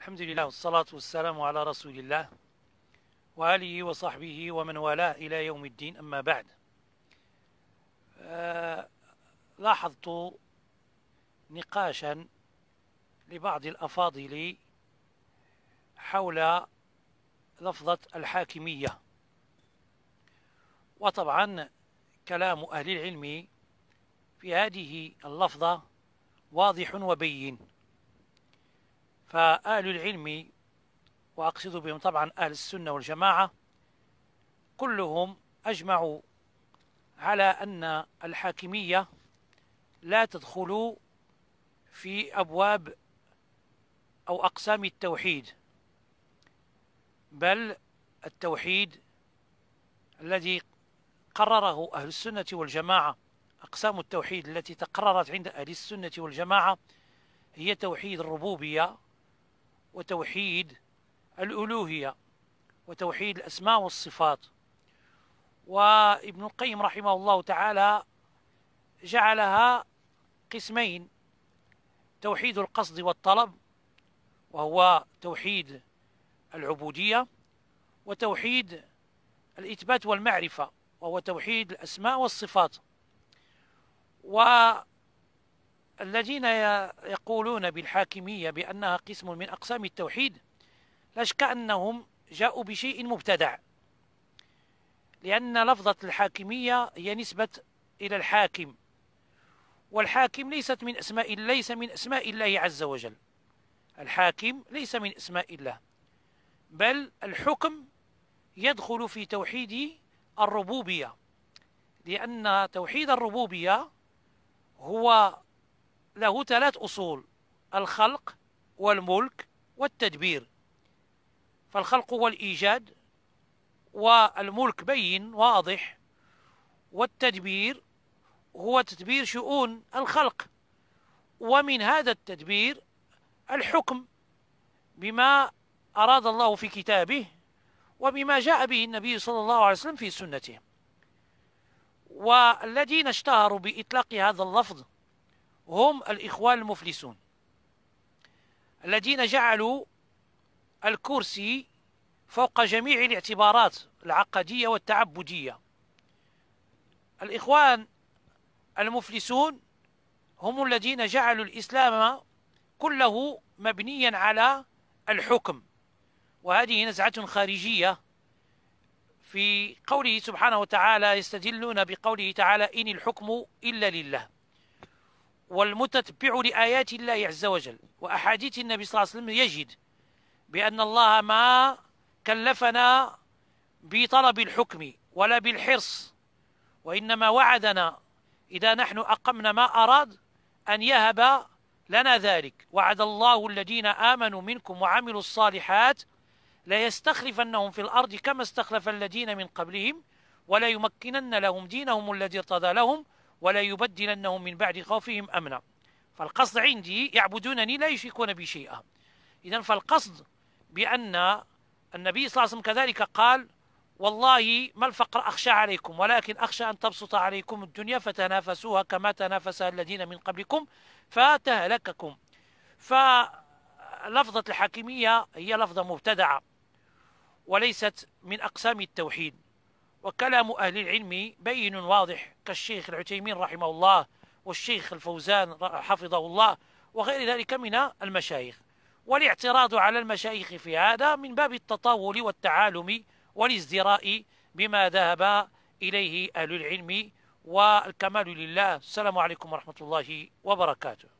الحمد لله والصلاة والسلام على رسول الله وآله وصحبه ومن والاه إلى يوم الدين أما بعد آه، لاحظت نقاشا لبعض الأفاضل حول لفظة الحاكمية وطبعا كلام أهل العلم في هذه اللفظة واضح وبين فأهل العلم وأقصد بهم طبعا أهل السنة والجماعة كلهم أجمعوا على أن الحاكمية لا تدخل في أبواب أو أقسام التوحيد بل التوحيد الذي قرره أهل السنة والجماعة أقسام التوحيد التي تقررت عند أهل السنة والجماعة هي توحيد الربوبية وتوحيد الألوهية وتوحيد الأسماء والصفات وابن القيم رحمه الله تعالى جعلها قسمين توحيد القصد والطلب وهو توحيد العبودية وتوحيد الإثبات والمعرفة وهو توحيد الأسماء والصفات و الذين يقولون بالحاكمية بأنها قسم من أقسام التوحيد لا شك أنهم جاءوا بشيء مبتدع لأن لفظة الحاكمية هي نسبة إلى الحاكم والحاكم ليست من أسماء ليس من أسماء الله عز وجل الحاكم ليس من أسماء الله بل الحكم يدخل في توحيد الربوبية لأن توحيد الربوبية هو له ثلاث أصول الخلق والملك والتدبير فالخلق هو الإيجاد والملك بين واضح والتدبير هو تدبير شؤون الخلق ومن هذا التدبير الحكم بما أراد الله في كتابه وبما جاء به النبي صلى الله عليه وسلم في سنته والذين اشتهروا بإطلاق هذا اللفظ هم الإخوان المفلسون الذين جعلوا الكرسي فوق جميع الاعتبارات العقدية والتعبدية الإخوان المفلسون هم الذين جعلوا الإسلام كله مبنيا على الحكم وهذه نزعة خارجية في قوله سبحانه وتعالى يستدلون بقوله تعالى إن الحكم إلا لله والمتتبع لآيات الله عز وجل وأحاديث النبي صلى الله عليه وسلم يجد بأن الله ما كلفنا بطلب الحكم ولا بالحرص وإنما وعدنا إذا نحن أقمنا ما أراد أن يهب لنا ذلك وعد الله الذين آمنوا منكم وعملوا الصالحات ليستخلفنهم في الأرض كما استخلف الذين من قبلهم ولا يمكنن لهم دينهم الذي ارتضى لهم ولا يبدلنهم من بعد خوفهم أمنا فالقصد عندي يعبدونني لا يشركون بي شيئا إذا فالقصد بأن النبي صلى الله عليه وسلم كذلك قال والله ما الفقر أخشى عليكم ولكن أخشى أن تبسط عليكم الدنيا فتنافسوها كما تنافسها الذين من قبلكم فتهلككم فلفظة الحاكمية هي لفظة مبتدعة وليست من أقسام التوحيد وكلام أهل العلم بين واضح كالشيخ العتيمين رحمه الله والشيخ الفوزان حفظه الله وغير ذلك من المشايخ والاعتراض على المشايخ في هذا من باب التطاول والتعالم والازدراء بما ذهب إليه أهل العلم والكمال لله السلام عليكم ورحمة الله وبركاته